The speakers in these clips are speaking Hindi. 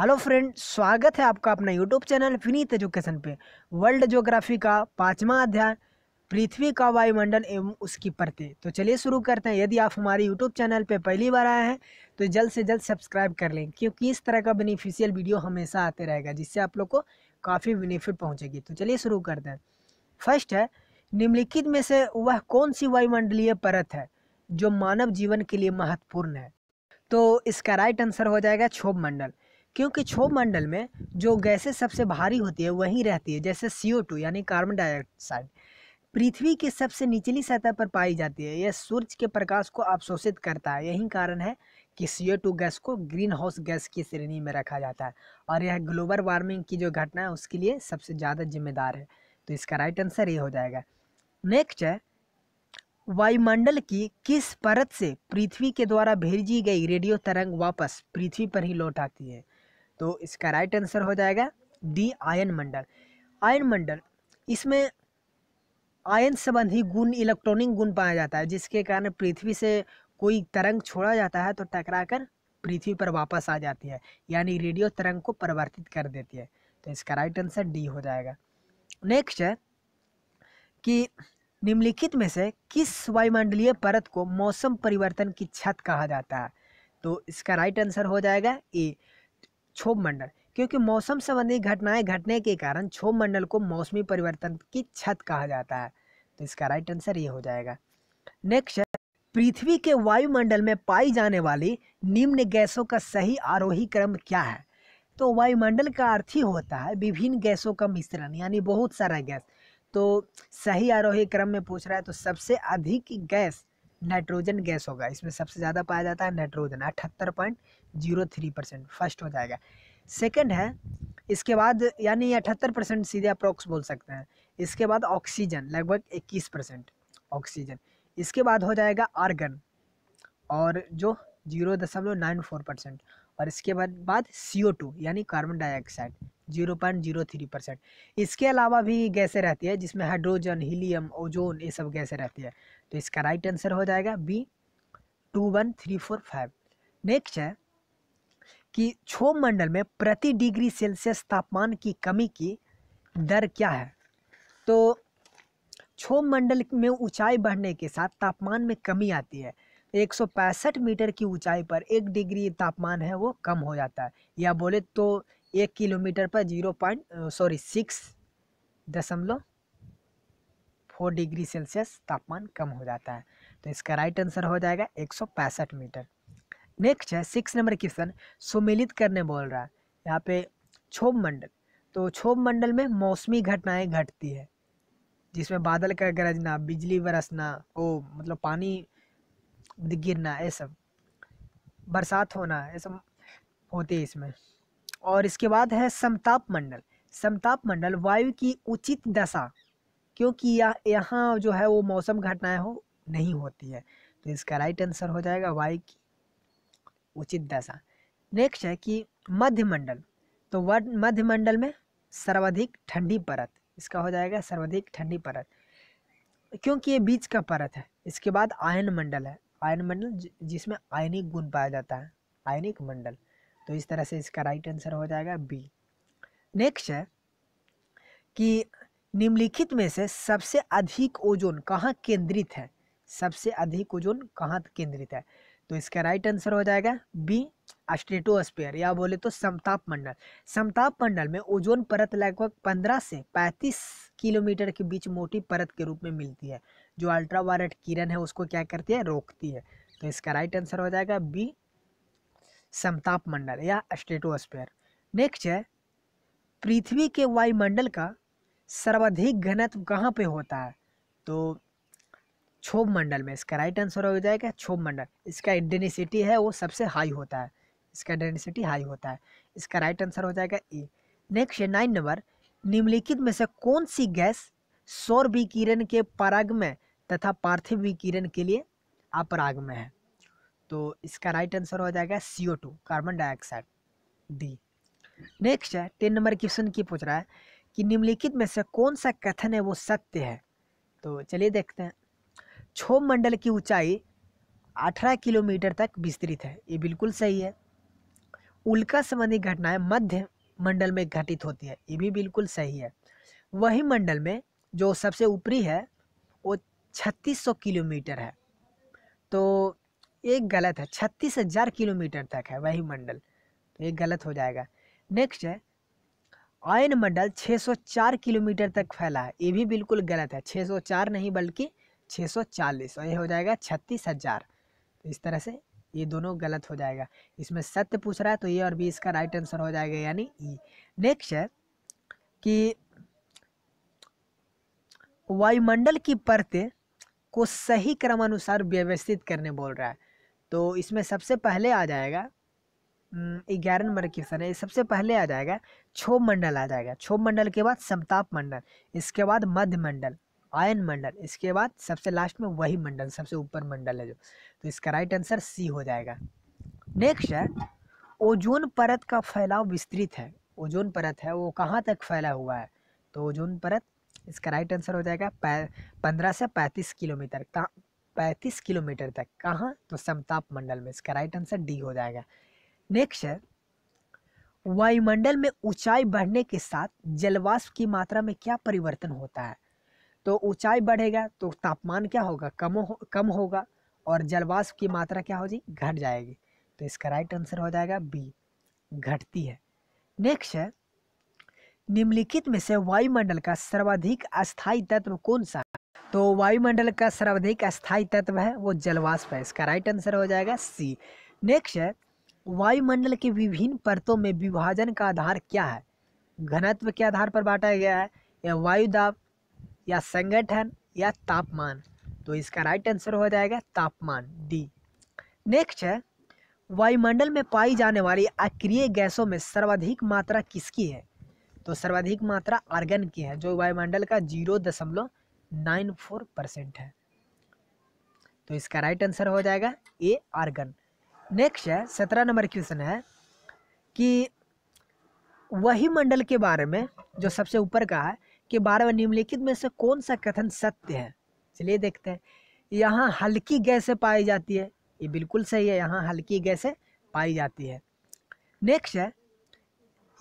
हेलो फ्रेंड स्वागत है आपका अपना यूट्यूब चैनल विनीत एजुकेशन पे वर्ल्ड ज्योग्राफी का पाँचवा अध्याय पृथ्वी का वायुमंडल एवं उसकी परतें तो चलिए शुरू करते हैं यदि आप हमारे यूट्यूब चैनल पे पहली बार आए हैं तो जल्द से जल्द सब्सक्राइब कर लें क्योंकि इस तरह का बेनिफिशियल वीडियो हमेशा आते रहेगा जिससे आप लोग को काफ़ी बेनिफिट पहुँचेगी तो चलिए शुरू करते हैं फर्स्ट है निम्नलिखित में से वह कौन सी वायुमंडलीय परत है जो मानव जीवन के लिए महत्वपूर्ण है तो इसका राइट आंसर हो जाएगा क्षोभ मंडल क्योंकि क्षोभ मंडल में जो गैसें सबसे भारी होती है वहीं रहती है जैसे सी टू यानी कार्बन डाइऑक्साइड पृथ्वी की सबसे निचली सतह पर पाई जाती है यह सूर्य के प्रकाश को अवशोषित करता है यही कारण है कि सी टू गैस को ग्रीन हाउस गैस की श्रेणी में रखा जाता है और यह ग्लोबल वार्मिंग की जो घटना है उसके लिए सबसे ज़्यादा जिम्मेदार है तो इसका राइट आंसर ये हो जाएगा नेक्स्ट है वायुमंडल की किस परत से पृथ्वी के द्वारा भेजी गई रेडियो तरंग वापस पृथ्वी पर ही लौट आती है तो इसका राइट आंसर हो जाएगा डी आयन मंडल आयन मंडल इसमें आयन संबंधी गुण इलेक्ट्रॉनिक गुण पाया जाता है जिसके कारण पृथ्वी से कोई तरंग छोड़ा जाता है तो टकराकर पृथ्वी पर वापस आ जाती है यानी रेडियो तरंग को परिवर्तित कर देती है तो इसका राइट आंसर डी हो जाएगा नेक्स्ट है कि निम्नलिखित में से किस वायुमंडलीय परत को मौसम परिवर्तन की छत कहा जाता है तो इसका राइट आंसर हो जाएगा ए क्षोभ मंडल क्योंकि मौसम संबंधी घटनाएं घटने के कारण क्षोभ मंडल को मौसमी परिवर्तन की छत कहा जाता है तो इसका राइट आंसर ये हो जाएगा नेक्स्ट पृथ्वी के वायुमंडल में पाई जाने वाली निम्न गैसों का सही आरोही क्रम क्या है तो वायुमंडल का अर्थ ही होता है विभिन्न गैसों का मिश्रण यानी बहुत सारा गैस तो सही आरोही क्रम में पूछ रहा है तो सबसे अधिक गैस नाइट्रोजन गैस होगा इसमें सबसे ज़्यादा पाया जाता है नाइट्रोजन अठहत्तर point zero three percent first हो जाएगा सेकंड है इसके बाद यानी अठहत्तर परसेंट सीधे अप्रोक्स बोल सकते हैं इसके बाद ऑक्सीजन लगभग इक्कीस परसेंट ऑक्सीजन इसके बाद हो जाएगा आर्गन और जो जीरो दशमलव नाइन फोर परसेंट और इसके बाद बाद सी ओ टू यानी carbon dioxide zero point zero three percent इसके अलावा भी गैसें रहती है जिसमें हाइड्रोजन हीलियम ओजोन ये सब गैसें रहती है तो इसका राइट आंसर हो जाएगा B two one three four five next है कि क्षोभ मंडल में प्रति डिग्री सेल्सियस तापमान की कमी की दर क्या है तो क्षोभ मंडल में ऊंचाई बढ़ने के साथ तापमान में कमी आती है 165 मीटर की ऊंचाई पर एक डिग्री तापमान है वो कम हो जाता है या बोले तो एक किलोमीटर पर जीरो पॉइंट सॉरी सिक्स दशमलव फोर डिग्री सेल्सियस तापमान कम हो जाता है तो इसका राइट आंसर हो जाएगा एक सौ पैंसठ मीटर नेक्स्ट है सिक्स नंबर क्वेश्चन सुमिलित करने बोल रहा है यहाँ पे क्षोभ मंडल तो क्षोभ मंडल में मौसमी घटनाएं घटती है जिसमें बादल का गरजना बिजली बरसना ओ मतलब पानी गिरना ये सब बरसात होना ये सब होती है इसमें और इसके बाद है समताप मंडल समताप मंडल वायु की उचित दशा क्योंकि यह यहाँ जो है वो मौसम घटनाएं हो नहीं होती है तो इसका राइट आंसर हो जाएगा वायु की उचित दशा नेक्स्ट है कि मध्यमंडल तो मध्यमंडल में सर्वाधिक ठंडी परत इसका हो जाएगा सर्वाधिक ठंडी परत क्योंकि ये बीच का परत है इसके बाद आयन मंडल है आयन मंडल जिसमें आयनिक गुण पाया जाता है आयनिक मंडल तो इस तरह से इसका राइट आंसर हो जाएगा बी नेक्स्ट है कि निम्नलिखित में से सबसे अधिक ओजोन कहाँ केंद्रित है सबसे अधिक ओजोन कहाँ केंद्रित है तो इसका राइट आंसर हो जाएगा बी अस्ट्रेटोस्पेयर या बोले तो समताप मंडल समताप मंडल में ओजोन परत लगभग 15 से 35 किलोमीटर के बीच मोटी परत के रूप में मिलती है जो अल्ट्रावायलेट किरण है उसको क्या करती है रोकती है तो इसका राइट आंसर हो जाएगा बी समताप मंडल या स्टेटोस्फेयर नेक्स्ट है पृथ्वी के वायुमंडल का सर्वाधिक घनत्व कहाँ पे होता है तो क्षोभ मंडल में इसका राइट आंसर हो जाएगा क्षोभ मंडल इसका डेंसिटी है वो सबसे हाई होता है इसका डेंसिटी हाई होता है इसका राइट आंसर हो जाएगा ई नेक्स्ट है नाइन नंबर निम्नलिखित में से कौन सी गैस सौर विकिरण के पराग में तथा पार्थिव विकिरण के लिए अपराग में है तो इसका राइट आंसर हो जाएगा C two carbon dioxide D next है टेन नंबर क्वेश्चन की पूछ रहा है कि निम्नलिखित में से कौन सा कथन है वो सत्य है तो चलिए देखते हैं छो मंडल की ऊंचाई 18 किलोमीटर तक विस्तृत है ये बिल्कुल सही है उल्का संबंधी घटनाएं मध्य मंडल में घटित होती है ये भी बिल्कुल सही है वही मंडल में जो सबसे ऊपरी है वो 3600 किलोमीटर है तो एक गलत है छत्तीस हजार किलोमीटर तक है वायुमंडल तो ये गलत हो जाएगा नेक्स्ट है आयन मंडल 604 किलोमीटर तक फैला है ये भी बिल्कुल गलत है 604 नहीं बल्कि 640 और ये हो जाएगा छत्तीस हजार तो इस तरह से ये दोनों गलत हो जाएगा इसमें सत्य पूछ रहा है तो ये और भी इसका राइट आंसर हो जाएगा यानी ई e। नेक्स्ट है कि वायुमंडल की परतें को सही क्रमानुसार व्यवस्थित करने बोल रहा है तो इसमें सबसे पहले आ जाएगा ग्यारह नंबर क्वेश्चन है सबसे पहले आ जाएगा क्षोभ मंडल आ जाएगा क्षोभ मंडल के बाद समताप मंडल इसके बाद मध्य मंडल आयन मंडल इसके बाद सबसे लास्ट में वही मंडल सबसे ऊपर मंडल है जो तो इसका राइट आंसर सी हो जाएगा नेक्स्ट है ओजोन परत का फैलाव विस्तृत है ओजोन परत है वो कहाँ तक फैला हुआ है तो ओजोन परत इसका राइट आंसर हो जाएगा पंद्रह से पैंतीस किलोमीटर पैंतीस किलोमीटर तक कहाँ तो समताप मंडल में इसका राइट आंसर डी हो जाएगा नेक्स्ट है वायुमंडल में ऊंचाई बढ़ने के साथ जलवाष्प की मात्रा में क्या परिवर्तन होता है तो ऊंचाई बढ़ेगा तो तापमान क्या होगा कम हो, कम होगा और जलवाष्प की मात्रा क्या हो जी घट जाएगी तो इसका राइट आंसर हो जाएगा बी घटती है नेक्स्ट है निम्नलिखित में से वायुमंडल का सर्वाधिक अस्थायी तत्व कौन सा तो वायुमंडल का सर्वाधिक अस्थायी तत्व है वो जलवाष्प है इसका राइट आंसर हो जाएगा सी नेक्स्ट है वायुमंडल के विभिन्न परतों में विभाजन का आधार क्या है घनत्व के आधार पर बांटा गया है या वायुदाब या संगठन या तापमान तो इसका राइट आंसर हो जाएगा तापमान डी नेक्स्ट है वायुमंडल में पाई जाने वाली अक्रिय गैसों में सर्वाधिक मात्रा किसकी है तो सर्वाधिक मात्रा आर्गन की है जो वायुमंडल का जीरो दशमलव नाइन फोर परसेंट है तो इसका राइट आंसर हो जाएगा ए आर्गन नेक्स्ट है सत्रह नंबर क्वेश्चन है कि वही मंडल के बारे में जो सबसे ऊपर का है कि बारहवें निम्नलिखित में से कौन सा कथन सत्य है चलिए देखते हैं यहाँ हल्की गैसें पाई जाती है ये बिल्कुल सही है यहाँ हल्की गैसें पाई जाती है नेक्स्ट है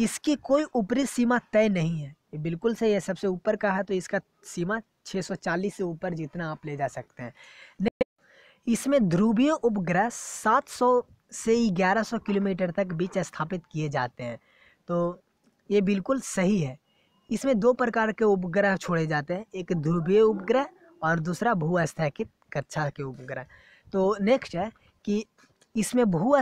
इसकी कोई ऊपरी सीमा तय नहीं है ये बिल्कुल सही है सबसे ऊपर का है तो इसका सीमा 640 से ऊपर जितना आप ले जा सकते हैं इसमें ध्रुवीय उपग्रह 700 से 1100 किलोमीटर तक बीच स्थापित किए जाते हैं तो ये बिल्कुल सही है इसमें दो प्रकार के उपग्रह छोड़े जाते हैं एक ध्रुवीय उपग्रह और दूसरा भू कक्षा के उपग्रह तो नेक्स्ट है कि इसमें भू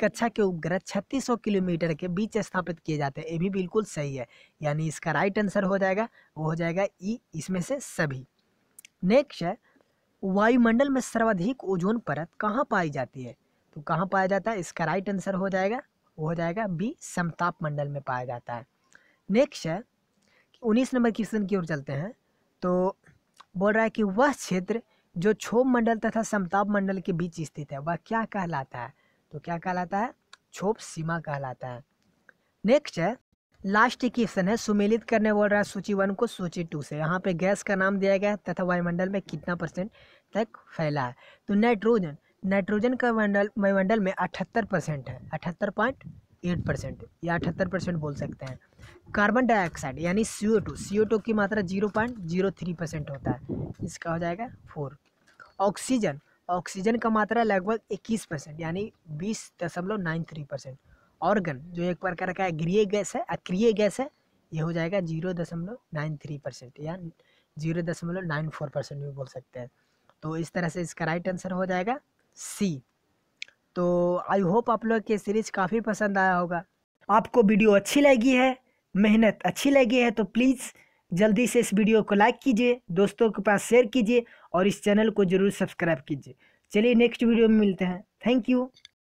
कक्षा के उपग्रह 3600 किलोमीटर के बीच स्थापित किए जाते हैं ये भी बिल्कुल सही है यानी इसका राइट आंसर हो जाएगा वो हो जाएगा ई e, इसमें से सभी नेक्स्ट है वायुमंडल में सर्वाधिक ओजोन परत कहाँ पाई जाती है तो कहाँ पाया जाता है इसका राइट आंसर हो जाएगा वो हो जाएगा बी समताप मंडल में पाया जाता है नेक्स्ट है उन्नीस नंबर क्वेश्चन की ओर चलते हैं तो बोल रहा है कि वह क्षेत्र जो क्षोभ मंडल तथा समताप मंडल के बीच स्थित है वह क्या कहलाता है तो क्या कहलाता है क्षोभ सीमा कहलाता है नेक्स्ट है लास्ट क्वेश्चन है सुमेलित करने बोल रहा है सूची वन को सूची टू से यहाँ पे गैस का नाम दिया गया है तथा वायुमंडल में कितना परसेंट तक फैला है तो नाइट्रोजन नाइट्रोजन का मंडल वायुमंडल में अठहत्तर परसेंट है अठहत्तर पॉइंट एट परसेंट या अठहत्तर परसेंट बोल सकते हैं कार्बन डाइऑक्साइड यानी सी O to C O two की मात्रा zero point zero three percent होता है इसका हो जाएगा फोर ऑक्सीजन ऑक्सीजन का मात्रा लगभग 21 परसेंट यानी बीस दशमलव नाइन थ्री परसेंट ऑर्गन जो एक प्रकार का ग्रीय गैस है अक्रिय गैस है ये हो जाएगा जीरो दशमलव नाइन थ्री परसेंट या जीरो दशमलव नाइन फोर परसेंट भी बोल सकते हैं तो इस तरह से इसका राइट आंसर हो जाएगा सी तो आई होप आप लोग के सीरीज काफ़ी पसंद आया होगा आपको वीडियो अच्छी लगी है मेहनत अच्छी लगी है तो प्लीज़ जल्दी से इस वीडियो को लाइक कीजिए दोस्तों के पास शेयर कीजिए और इस चैनल को जरूर सब्सक्राइब कीजिए चलिए नेक्स्ट वीडियो में मिलते हैं थैंक यू